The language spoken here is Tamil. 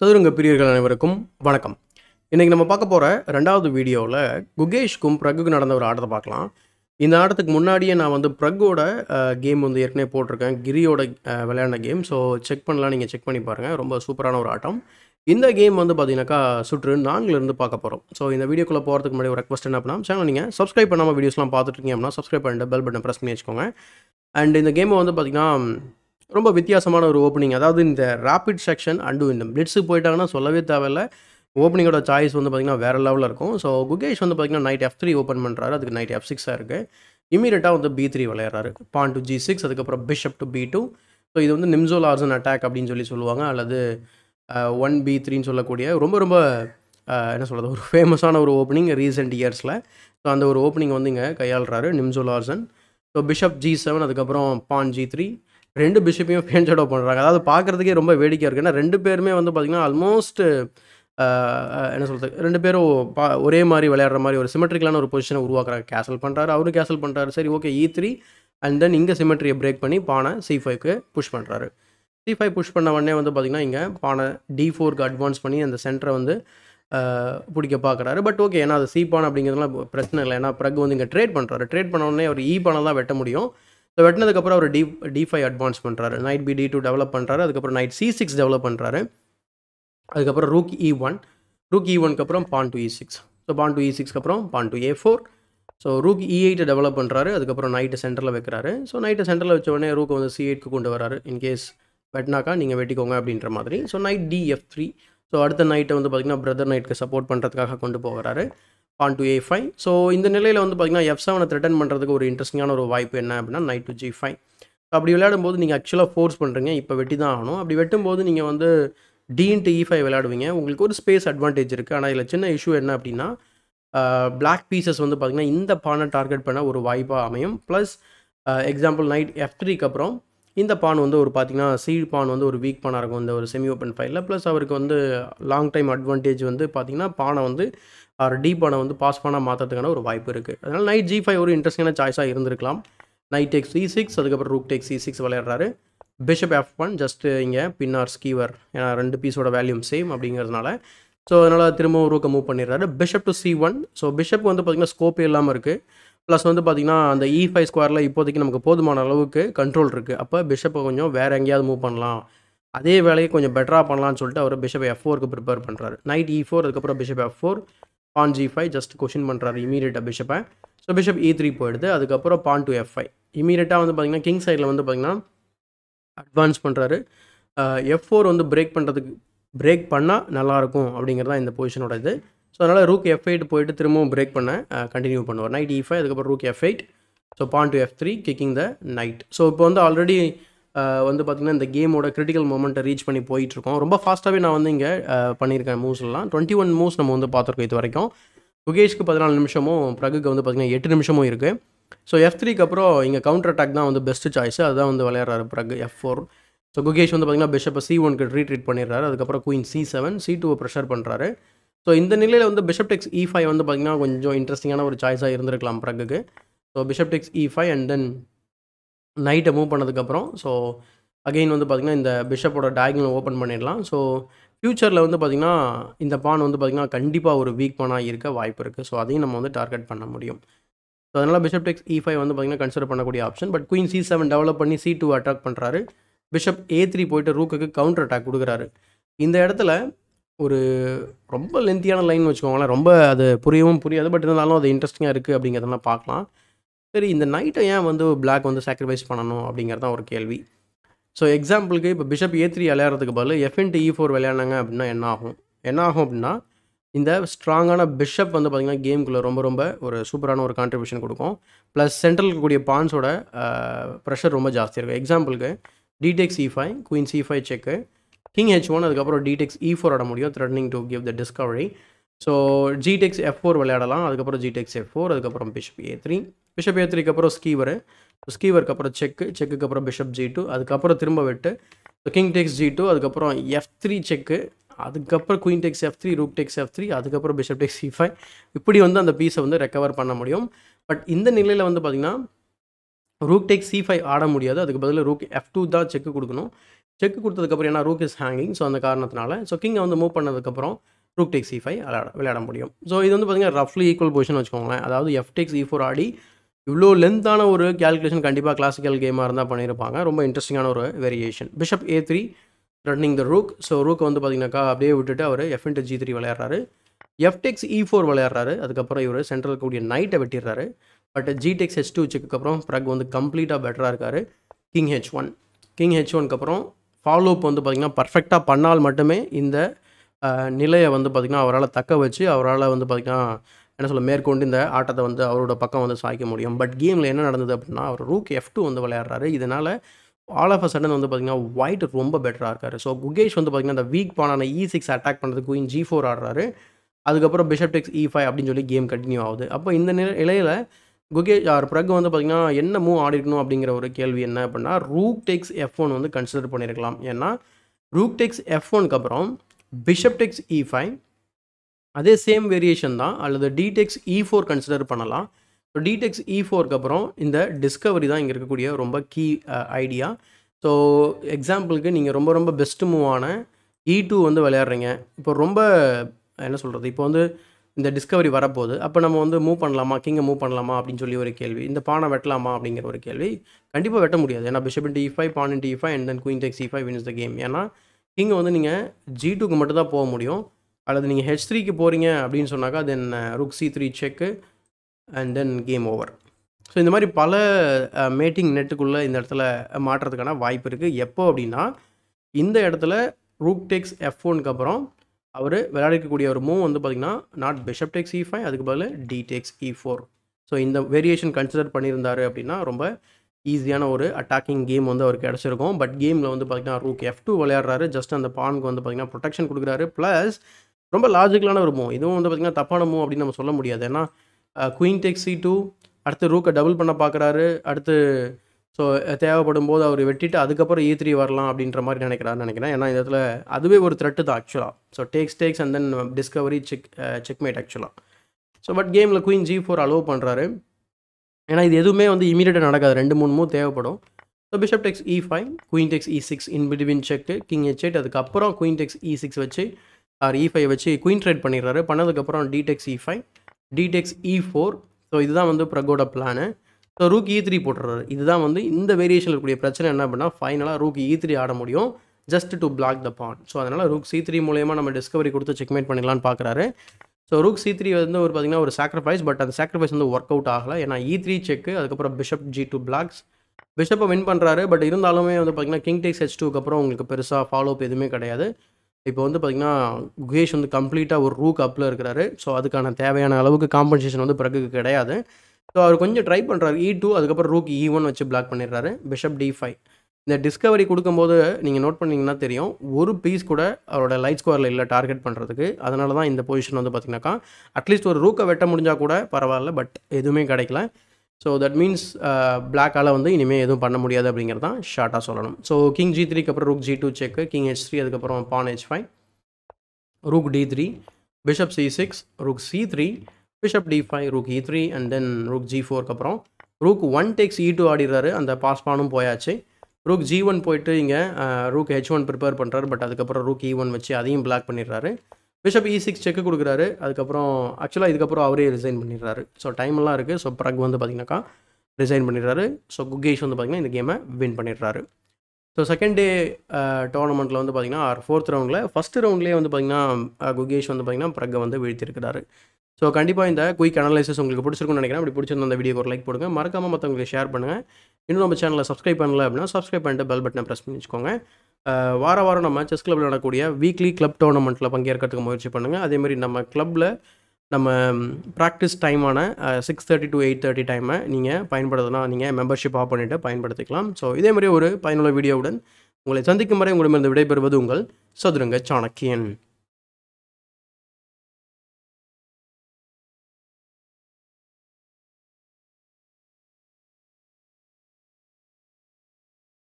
சதுரங்க பிரியர்கள் அனைவருக்கும் வணக்கம் இன்றைக்கி நம்ம பார்க்க போகிற ரெண்டாவது வீடியோவில் குகேஷ்க்கும் பிரகுக்கு நடந்த ஒரு ஆட்டத்தை பார்க்கலாம் இந்த ஆட்டத்துக்கு முன்னாடியே நான் வந்து பிரகோட கேம் வந்து ஏற்கனவே போட்டிருக்கேன் கிரியோட விளையாண்ட கேம் ஸோ செக் பண்ணலாம் நீங்கள் செக் பண்ணி பாருங்கள் ரொம்ப சூப்பரான ஒரு ஆட்டம் இந்த கேம் வந்து பார்த்தீங்கன்னாக்கா சுற்று நாங்களிருந்து பார்க்க போகிறோம் ஸோ இந்த வீடியோக்குள்ளே போகிறதுக்கு முன்னாடி ஒரு ரெக்வஸ்ட் என்ன அப்படின்னா சேனல் நீங்கள் சப்ஸ்கிரைப் பண்ணாமல் வீடியோஸ்லாம் பார்த்துட்டு இருக்கீங்க அப்படின்னா சப்ஸ்கிரைப் பண்ணிட்டு பெல் பட்டன் ப்ரெஸ் பண்ணி வச்சுக்கோங்க அண்ட் இந்த கேமை வந்து பார்த்திங்கன்னா ரொம்ப வித்தியாசமான ஒரு ஓப்பனிங் அதாவது இந்த ராப்பிட் செக்ஷன் அண்டு இந்த பிளிட்ஸுக்கு போயிட்டாங்கன்னா சொல்லவே தேவையில்ல ஓப்பனிங்கோட சாய்ஸ் வந்து பார்த்திங்கன்னா வேறு லெவலில் இருக்கும் ஸோ குகேஷ் வந்து பார்த்திங்கன்னா நைட் எஃப் த்ரீ ஓப்பன் பண்ணுறாரு அதுக்கு நைட் எஃப் சிக்ஸாக இருக்குது இமீடியட்டாக வந்து பி த்ரீ விளையாடுறாரு பான் டு ஜி சிக்ஸ் அதுக்கப்புறம் bishop to B two so இது வந்து நிம்சோ லார்சன் அட்டாக் அப்படின்னு சொல்லி சொல்லுவாங்க அல்லது ஒன் பி த்ரீன்னு சொல்லக்கூடிய ரொம்ப ரொம்ப என்ன சொல்கிறது ஒரு ஃபேமஸான ஒரு ஓப்பனிங் ரீசெண்ட் இயர்ஸில் ஸோ அந்த ஒரு ஓப்பனிங் வந்து இங்கே கையாளுறாரு Nimzo Larsen so bishop G seven அதுக்கப்புறம் பான் ஜி த்ரீ ரெண்டு பிஷப்பையும் ஃபேன் ஷேடோ பண்ணுறாங்க அதாவது பார்க்குறதுக்கே ரொம்ப வேடிக்கையாக இருக்குது ஏன்னா ரெண்டு பேருமே வந்து பார்த்திங்கன்னா ஆல்மோஸ்ட் என்ன சொல்கிறது ரெண்டு பேரும் பா ஒரே மாதிரி விளையாடுற மாதிரி ஒரு சிமெட்ரிக்கலான ஒரு பொசிஷனை உருவாக்குறாங்க கேசல் பண்ணுறாரு அவரும் கேசல் பண்ணுறாரு சரி okay E three and then இங்கே சிமெட்ரியை பிரேக் பண்ணி பானை சி ஃபைவ்க்கு புஷ் பண்ணுறாரு சி ஃபைவ் புஷ் பண்ண உடனே வந்து பார்த்திங்கன்னா இங்கே பானை டி ஃபோருக்கு அட்வான்ஸ் பண்ணி அந்த சென்டரை வந்து பிடிக்க பார்க்குறாரு பட் ஓகே ஏன்னா அது சி பானை அப்படிங்கிறதுலாம் பிரச்சனை இல்லை ஏன்னா ப்ரக் வந்து இங்கே ட்ரேட் பண்ணுறாரு ட்ரேட் பண்ண உடனே அவர் இ e பானை தான் வெட்ட முடியும் ஸோ வெட்டினதுக்கப்புறம் அவர் டி டி ஃபைவ் அட்வான்ஸ் பண்ணுறாரு knight B D two develop பண்ணுறாரு அதுக்கப்புறம் நைட் சி சிக்ஸ் டெவலப் பண்ணுறாரு அதுக்கப்புறம் ரூக் இ ஒன் ரூக் இ ஒன்க்கு அப்புறம் pawn to E six so pawn to E சிக்ஸ்க்கு அப்புறம் pawn to A four so rook E எயிட்டை டெவலப் பண்ணுறாரு அதுக்கப்புறம் நைட்டு சென்டரில் வைக்கிறாரு ஸோ நைட்டு சென்டரில் வச்ச உடனே ரூக் வந்து சி எயிட்க்கு கொண்டு வராரு இன்கேஸ் வெட்டினாக்கா நீங்கள் வெட்டிக்கோங்க அப்படின்ற மாதிரி so knight D F three so அடுத்த நைட்டை வந்து பார்த்திங்கன்னா பிரதர் நைட்டுக்கு சப்போர்ட் பண்ணுறதுக்காக கொண்டு போகிறாரு pawn to A five so இந்த நிலையில் வந்து பார்த்திங்கன்னா எஃப் செவனை த்ரெட்டன் பண்ணுறதுக்கு ஒரு இன்ட்ரெஸ்டிங்கான ஒரு வாய்ப்பு என்ன அப்படின்னா நைட் டூ ஜி ஃபைவ் அப்படி விளையாடும் போது நீங்கள் ஆக்சுவலாக ஃபோர்ஸ் பண்ணுறீங்க இப்போ வெட்டி தான் ஆகணும் அப்படி வெட்டும் போது நீங்கள் வந்து டீன்ட்டு இ ஃபைவ் விளையாடுவீங்க உங்களுக்கு ஒரு ஸ்பேஸ் அட்வான்டேஜ் இருக்குது ஆனால் இதில் சின்ன இஷ்யூ என்ன அப்படின்னா பிளாக் பீசஸ் வந்து பார்த்திங்கன்னா இந்த பானை டார்கெட் பண்ண ஒரு வாய்ப்பாக அமையும் ப்ளஸ் எக்ஸாம்பிள் நைட் எஃப் த்ரீக்கு அப்புறம் இந்த பான் வந்து ஒரு பார்த்திங்கன்னா சீட் பான் வந்து ஒரு வீக் பானாக இருக்கும் இந்த ஒரு செமி ஓப்பன் ஃபைலில் ப்ளஸ் அவருக்கு வந்து லாங் டைம் அட்வான்டேஜ் வந்து பார்த்திங்கன்னா பானை வந்து ஆர் டி பானை வந்து பாஸ் பானாக மாற்றுறதுக்கான ஒரு வாய்ப்பு இருக்குது அதனால் நைட் ஜி ஃபைவ் ஒரு இன்ட்ரெஸ்டிங்கான சாய்ஸாக இருந்திருக்கலாம் நைட் டேக் சி சிக்ஸ் அதுக்கப்புறம் ரூக் டேக் சி சிக்ஸ் விளையாடுறாரு பிஷப் எஃப் ஒன் ஜஸ்ட்டு இங்கே பின்னார் ஸ்கீவர் ஏன்னா ரெண்டு பீஸோட வேல்யூம் சேம் அப்படிங்கிறதுனால ஸோ அதனால் திரும்பவும் ரூக்கை மூவ் பண்ணிடுறாரு bishop to C one so bishop வந்து பார்த்திங்கன்னா ஸ்கோப் இல்லாமல் இருக்குது ப்ளஸ் வந்து பார்த்திங்கன்னா அந்த இ ஃபைவ் ஸ்கொயரில் இப்போதைக்கு நமக்கு போதுமான அளவுக்கு கண்ட்ரோல் இருக்குது அப்போ பிஷப்பை கொஞ்சம் வேறு எங்கேயாவது மூவ் பண்ணலாம் அதே வேலையை கொஞ்சம் பெட்டராக பண்ணலாம்னு சொல்லிட்டு அவர் பிஷப் எஃப் ஃபோருக்கு ப்ரிப்பேர் பண்ணுறாரு நைட் இ ஃபோர் அதுக்கப்புறம் bishop F four pawn G five just question பண்ணுறாரு இமீடியட்டாக பிஷப்பை ஸோ பிஷப் இ த்ரீ போயிடுது அதுக்கப்புறம் பான் டூ எஃப் ஃபைவ் இமீடியட்டாக வந்து பார்த்திங்கன்னா கிங் சைடில் வந்து பார்த்திங்கன்னா அட்வான்ஸ் பண்ணுறாரு எஃப் ஃபோர் வந்து பிரேக் பண்ணுறதுக்கு பிரேக் பண்ணால் நல்லாயிருக்கும் அப்படிங்கிறது தான் இந்த பொசிஷனோட இது ஸோ அதனால் ரூக் எஃப் எயிட் போயிட்டு திரும்பவும் பிரேக் பண்ண கண்டினியூ பண்ணுவார் நைட் இ ஃபைவ் அதுக்கப்புறம் rook F eight so pawn to F three kicking the knight so இப்போ வந்து ஆல்ரெடி வந்து பார்த்தீங்கன்னா இந்த கேமோட கிரிட்டிக்கல் மூமெண்ட்டை ரீச் பண்ணி போயிட்டுருக்கோம் ரொம்ப ஃபாஸ்ட்டாகவே நான் வந்து இங்கே பண்ணியிருக்கேன் மூவ்ஸ்லாம் டுவெண்ட்டி ஒன் மூவ்ஸ் நம்ம வந்து பார்த்துருக்கோம் இது வரைக்கும் குகேஷ்க்கு பதினாலு நிமிஷமும் பிரகுக்கு வந்து பார்த்திங்கன்னா எட்டு நிமிஷமும் இருக்குது ஸோ எஃப் த்ரீக்கு அப்புறம் இங்கே கவுண்டர் அட்டாக் தான் வந்து பெஸ்ட்டு சாய்ஸ் அதுதான் வந்து விளையாடுறாரு Pragg F four so Gukesh வந்து பார்த்திங்கன்னா பிஷப்பை சி ஒனுக்கு ரீட்ரீட் பண்ணிடுறாரு அதுக்கப்புறம் குயின் சி செவன் சி டூவை ப்ரெஷர் பண்ணுறாரு ஸோ இந்த நிலையில் வந்து பிஷப் டெக்ஸ் இ ஃபைவ் வந்து பார்த்திங்கன்னா கொஞ்சம் இன்ட்ரெஸ்டிங்கான ஒரு சாய்ஸாக இருந்திருக்கலாம் பிரகுக்கு so bishop takes E five and then நைட்டை மூவ் பண்ணதுக்கப்புறம் ஸோ அகெயின் வந்து பார்த்திங்கன்னா இந்த பிஷப்போட டயகனல் ஓப்பன் பண்ணிடலாம் ஸோ ஃப்யூச்சரில் வந்து பார்த்திங்கன்னா இந்த பான் வந்து பார்த்திங்கன்னா கண்டிப்பாக ஒரு வீக் பானாக இருக்க வாய்ப்பு இருக்குது ஸோ அதையும் நம்ம வந்து டார்கெட் பண்ண முடியும் ஸோ அதனால் பிஷப் டெக்ஸ் இ ஃபைவ் வந்து பார்த்திங்கன்னா கன்சிடர் பண்ணக்கூடிய option but queen C seven develop பண்ணி சி டூ அட்டாக் பண்ணுறாரு பிஷப் ஏ த்ரீ போயிட்டு ரூக்குக்கு கவுண்டர் அட்டாக் கொடுக்குறாரு இந்த இடத்துல ஒரு ரொம்ப லென்த்தியான லைன் வச்சுக்கோங்களேன் ரொம்ப அது புரியவும் புரியாது பட் இருந்தாலும் அது இன்ட்ரெஸ்டிங்காக இருக்குது அப்படிங்கிறதெல்லாம் பார்க்கலாம் சரி இந்த நைட்டை ஏன் வந்து பிளாக் வந்து சாக்ரிஃபைஸ் பண்ணணும் அப்படிங்கிறதான் ஒரு கேள்வி ஸோ எக்ஸாம்பிளுக்கு இப்போ பிஷப் ஏ த்ரீ விளையாடுறதுக்கு பதில் எஃப்என்டி இ ஃபோர் e விளையாடினாங்க அப்படின்னா என்ன ஆகும் என்ன ஆகும் அப்படின்னா இந்த ஸ்ட்ராங்கான பிஷப் வந்து பார்த்திங்கன்னா கேமுக்குள்ளே ரொம்ப ரொம்ப ஒரு சூப்பரான ஒரு கான்ட்ரிபியூஷன் கொடுக்கும் ப்ளஸ் சென்ட்ரல் இருக்கக்கூடிய பான்ஸோட ப்ரெஷர் ரொம்ப ஜாஸ்தி இருக்கும் எக்ஸாம்பிளுக்கு டிடெக்ஸ் இ five queen C five check king H one அதுக்கப்புறம் டிடெக்ஸ் இ ஃபோர் ஆட முடியும் threatening to give the discovery so G takes F four விளையாடலாம் அதுக்கப்புறம் ஜிடெக்ஸ் எஃப் ஃபோர் அதுக்கப்புறம் bishop A three bishop A த்ரீக்கு அப்புறம் ஸ்கீவர் ஸ்கீவருக்கு அப்புறம் செக்கு செக்குக்கு அப்புறம் பிஷப் ஜி டூ அதுக்கப்புறம் திரும்ப விட்டு கிங் டேக்ஸ் ஜி டூ அதுக்கப்புறம் எஃப் த்ரீ செக்கு அதுக்கப்புறம் queen takes F three rook takes F three அதுக்கப்புறம் பிஷப் டெக்ஸ் சி ஃபைவ் இப்படி வந்து அந்த பீஸை வந்து ரெக்கவர் பண்ண முடியும் பட் இந்த நிலையில் வந்து பார்த்திங்கன்னா ரூக் டெக் சி ஃபைவ் ஆட முடியாது அதுக்கு பதில் ரூக் எஃப் டூ தான் செக்கு கொடுக்கணும் செக் கொடுத்ததுக்கப்புறம் ஏன்னா ரூக் இஸ் ஹேங்கிங் ஸோ அந்த காரணத்தினால ஸோ கிங்கை வந்து மூவ் பண்ணதுக்கப்புறம் ரூக் டெக் சி ஃபைவ் விளையாட விளையாட முடியும் ஸோ இது வந்து பார்த்திங்கன்னா ரஃப்லி ஈக்குவல் பொசிஷன் வச்சுக்கோங்களேன் அதாவது எஃப் டெக்ஸ் இ ஃபோர் ஆடி இவ்வளோ லென்த்தான ஒரு கேல்குலேஷன் கண்டிப்பாக கிளாசிக்கல் கேமாக இருந்தால் பண்ணியிருப்பாங்க ரொம்ப இன்ட்ரெஸ்டிங்கான ஒரு variation bishop A three running the rook so rook வந்து பார்த்திங்கனாக்கா அப்படியே விட்டுட்டு அவர் எஃப் இன்ட்டு ஜி த்ரீ விளையாடுறாரு எஃப்டெக்ஸ் இ ஃபோர் விளையாடுறாரு அதுக்கப்புறம் இவர் சென்ட்ரல் கூடிய நைட்டை வெட்டிடுறாரு பட் ஜிடெக்ஸ் ஹெச் டூ வச்சுக்கப்புறம் அப்புறம் ப்ரக் வந்து கம்ப்ளீட்டாக பெட்டராக இருக்கார் king H one king H ஒனுக்கு அப்புறம் ஃபாலோ அப் வந்து பார்த்திங்கன்னா பர்ஃபெக்டாக பண்ணால் மட்டுமே இந்த நிலையை வந்து பார்த்திங்கன்னா அவரால் தக்க வச்சு அவரால் வந்து பார்த்திங்கன்னா என்ன சொல்ல மேற்கொண்டு இந்த ஆட்டத்தை வந்து அவரோட பக்கம் வந்து சாய்க்க முடியும் பட் கேமில் என்ன நடந்தது அப்படின்னா அவர் ரூக் எஃப் டூ வந்து விளையாடுறாரு இதனால் ஆல் ஆஃப் அ சடன் வந்து பார்த்திங்கன்னா ஒயிட் ரொம்ப பெட்டராக இருக்கார் ஸோ குகேஷ் வந்து பார்த்திங்கன்னா அந்த வீக் பானான இ e சிக்ஸ் அட்டாக் பண்ணுறது குயின் ஜி ஃபோர் ஆடுறாரு அதுக்கப்புறம் பிஷப் டெக்ஸ் இ ஃபைவ் அப்படின்னு சொல்லி கேம் கண்டினியூ ஆகுது அப்போ இந்த இலையில் குகேஷ் ஆர் ப்ரக் வந்து பார்த்திங்கன்னா என்ன மூவ் ஆடிக்கணும் அப்படிங்கிற ஒரு கேள்வி என்ன அப்படின்னா ரூக் டெக்ஸ் எஃப் ஒன் வந்து கன்சிடர் பண்ணியிருக்கலாம் ஏன்னா ரூக் டெக்ஸ் எஃப் ஒனுக்கு அப்புறம் பிஷப் டெக்ஸ் இ ஃபைவ் அதே சேம் வேரியேஷன் தான் அல்லது டிடெக்ஸ் இ ஃபோர் கன்சிடர் பண்ணலாம் ஸோ டிடெக்ஸ் இ ஃபோருக்கு அப்புறம் இந்த டிஸ்கவரி தான் இங்கே இருக்கக்கூடிய ரொம்ப கீ ஐடியா ஸோ எக்ஸாம்பிளுக்கு நீங்கள் ரொம்ப ரொம்ப பெஸ்ட் மூவான இ டூ வந்து விளையாடுறீங்க இப்போ ரொம்ப என்ன சொல்கிறது இப்போ வந்து இந்த டிஸ்கவரி வரப்போகுது அப்போ நம்ம வந்து மூவ் பண்ணலாமா கிங்கை மூவ் பண்ணலாமா அப்படின்னு சொல்லி ஒரு கேள்வி இந்த பானை வெட்டலாமா அப்படிங்கிற ஒரு கேள்வி கண்டிப்பாக வெட்ட முடியாது ஏன்னா bishop into E five pawn into E five and then queen takes E five wins the game ஏன்னா கிங்கை வந்து நீங்கள் ஜி டூக்கு மட்டும் தான் போக முடியும் அல்லது நீங்கள் ஹெச் த்ரீக்கு போகிறீங்க அப்படின்னு சொன்னாக்கா then rook C three check and then game over so இந்த மாதிரி பல மேட்டிங் uh, நெட்டுக்குள்ளே இந்த இடத்துல மாற்றுறதுக்கான வாய்ப்பு இருக்குது எப்போ அப்படின்னா இந்த இடத்துல ரூக் டெக்ஸ் எஃப் ஒனுக்கு அப்புறம் அவர் விளையாடிக்கக்கூடிய ஒரு மூவ் வந்து பார்த்திங்கன்னா not bishop takes E five அதுக்கு பதில் D takes E four so இந்த வேரியேஷன் கன்சிடர் பண்ணியிருந்தார் அப்படின்னா ரொம்ப ஈஸியான ஒரு அட்டாக்கிங் கேம் வந்து அவருக்கு கிடச்சிருக்கும் பட் கேமில் வந்து பார்த்திங்கன்னா ரூக் எஃப் டூ விளையாடுறாரு ஜஸ்ட் அந்த பானுக்கு வந்து பார்த்திங்கன்னா ப்ரொடெக்ஷன் கொடுக்குறாரு ப்ளஸ் ரொம்ப லாஜிக்கலான ஒரு மூவ் இதுவும் வந்து பார்த்திங்கன்னா தப்பான மூவ் அப்படின்னு நம்ம சொல்ல முடியாது ஏன்னா குயின் டெக் சி டூ அடுத்து ரூக்கை டபுள் பண்ண பார்க்குறாரு அடுத்து ஸோ தேவைப்படும் போது அவர் வெட்டிட்டு அதுக்கப்புறம் ஈ e த்ரீ வரலாம் அப்படின்ற மாதிரி நினைக்கிறாருன்னு நினைக்கிறேன் ஏன்னா இந்த இடத்துல அதுவே ஒரு த்ரெட்டு தான் ஆக்சுவலாக so takes takes and then discovery check checkmate ஆக்சுவலாக ஸோ பட் கேமில் குயின் ஜி ஃபோர் அலோவ் பண்ணுறாரு ஏன்னா இது எதுவுமே வந்து இமீடியட்டாக நடக்காது ரெண்டு மூணு மூணு தேவைப்படும் so bishop takes E five queen takes e six in between check king h eight அதுக்கப்புறம் குயின் டெக்ஸ் இ சிக்ஸ் வச்சு ஆர் இ e ஃபைவ் வச்சு குயின் ட்ரேட் பண்ணிடுறாரு பண்ணதுக்கப்புறம் டிடெக்ஸ் இ ஃபைவ் டிடெக்ஸ் இ ஃபோர் ஸோ இதுதான் வந்து ப்ரகோட plan so rook e e three போட்டுறாரு இதுதான் வந்து இந்த வேரியேஷன் இருக்கக்கூடிய பிரச்சனை என்ன பண்ணால் ஃபைனலாக ரூக் இ த்ரீ ஆட முடியும் just to block the pawn so அதனால் ரூக் சி த்ரீ மூலயமா நம்ம டிஸ்கவரி கொடுத்து செக்மேட் பண்ணிடலான்னு பார்க்குறாரு so rook c e three வந்து ஒரு பார்த்திங்கன்னா ஒரு சாக்ரிஃபைஸ் பட் அந்த சாக்ரிஃபைஸ் வந்து ஒர்க் அவுட் ஆகலை ஏன்னா இ த்ரீ செக் அதுக்கப்புறம் பிஷப் ஜி டூ பிளாக்ஸ் பிஷப்பை வின் பண்ணுறாரு பட் இருந்தாலுமே வந்து பார்த்திங்கன்னா கிங் டேக்ஸ் ஹெச் டூக்கு அப்புறம் உங்களுக்கு பெருசாக ஃபாலோ அப் எதுவுமே கிடையாது இப்போ வந்து பார்த்திங்கன்னா குகேஷ் வந்து கம்ப்ளீட்டாக ஒரு ரூக் அப்பில் இருக்கிறாரு ஸோ அதுக்கான தேவையான அளவுக்கு காம்பன்சேஷன் வந்து பிறகுக்கு கிடையாது ஸோ அவர் கொஞ்சம் ட்ரை பண்ணுறாரு இ e டூ அதுக்கப்புறம் ரூக் இ ஒன் வச்சு பிளாக் பண்ணிடுறாரு பிஷப் டி ஃபைவ் இந்த டிஸ்கவரி கொடுக்கும்போது நீங்கள் நோட் பண்ணிங்கன்னா தெரியும் ஒரு பீஸ் கூட அவரோட லைட் ஸ்கோரில் இல்லை டார்கெட் பண்ணுறதுக்கு அதனால தான் இந்த பொசிஷன் வந்து பார்த்திங்கனாக்கா அட்லீஸ்ட் ஒரு ரூக்கை வெட்ட முடிஞ்சால் கூட பரவாயில்ல பட் எதுவுமே கிடைக்கல ஸோ தட் மீன்ஸ் பிளாக்கால் வந்து இனிமேல் எதுவும் பண்ண முடியாது அப்படிங்கிறது தான் ஷார்ட்டாக சொல்லணும் ஸோ கிங் ஜி த்ரீக்கு அப்புறம் rook g two check king h three அதுக்கப்புறம் pawn h five rook d three bishop c six rook c three bishop d five rook e three and then rook g ஃபோர்க்கு அப்புறம் rook one takes e two ஆடிடுறாரு அந்த பாஸ் பானும் போயாச்சு ரூக் ஜி ஒன் போயிட்டு இங்கே ரூக் ஹெச் ஒன் ப்ரிப்பேர் பண்ணுறாரு பட் அதுக்கப்புறம் ரூக் இ ஒன் வச்சு அதையும் பிளாக் பண்ணிடுறாரு பிஷப் இ சிக்ஸ் செக்கு கொடுக்குறாரு அதுக்கப்புறம் ஆக்சுவலாக இதுக்கப்புறம் அவரே ரிசைன் பண்ணிடுறாரு ஸோ டைம்லாம் இருக்குது ஸோ ப்ரக் வந்து பார்த்திங்கனாக்கா ரிசைன் பண்ணிடுறாரு ஸோ குகேஷ் வந்து பார்த்திங்கன்னா இந்த கேமை வின் பண்ணிடுறாரு ஸோ செகண்ட் டே டோர்னமெண்ட்டில் வந்து பார்த்திங்கன்னா ஃபோர்த் ரவுண்டில் ஃபஸ்ட் ரவுண்ட்லேயே வந்து பார்த்திங்கன்னா குகேஷ் uh, வந்து பார்த்திங்கன்னா ப்ரக்கை வந்து வீழ்த்திருக்கிறாரு ஸோ கண்டிப்பாக இந்த குயிக் அனலைசஸ் உங்களுக்கு பிடிச்சிருக்கும்னு நினைக்கிறேன் அப்படி பிடிச்சிருந்த அந்த வீடியோ ஒரு லைக் போடுங்க மறக்காமல் மற்றவங்களுக்கு ஷேர் பண்ணுங்கள் இன்னும் நம்ம சேனலில் சப்ஸ்கிரைப் பண்ணல அப்படின்னா சப்ஸ்கிரைப் பண்ணிட்டு பெல் பட்டனை ப்ரெஸ் பண்ணி வச்சுக்கோங்க வார வாரம் நம்ம செஸ் கிளப்பில் நடக்கூடிய வீக்லி கிளப் டோர்னமெண்ட்டில் பங்கேற்கிறதுக்கு முயற்சி பண்ணுங்கள் அதேமாதிரி நம்ம கிளப்பில் நம்ம ப்ராக்டிஸ் டைமான six thirty to eight thirty டைமை நீங்கள் பயன்படுத்தினா நீங்கள் மெம்பர்ஷிப் ஆஃப் பண்ணிவிட்டு பயன்படுத்திக்கலாம் ஸோ இதேமாதிரி ஒரு பயனுள்ள வீடியோவுடன் உங்களை சந்திக்கும் வரை உங்களிடமிருந்து விடைபெறுவது உங்கள் சதுரங்க சாணக்கியன்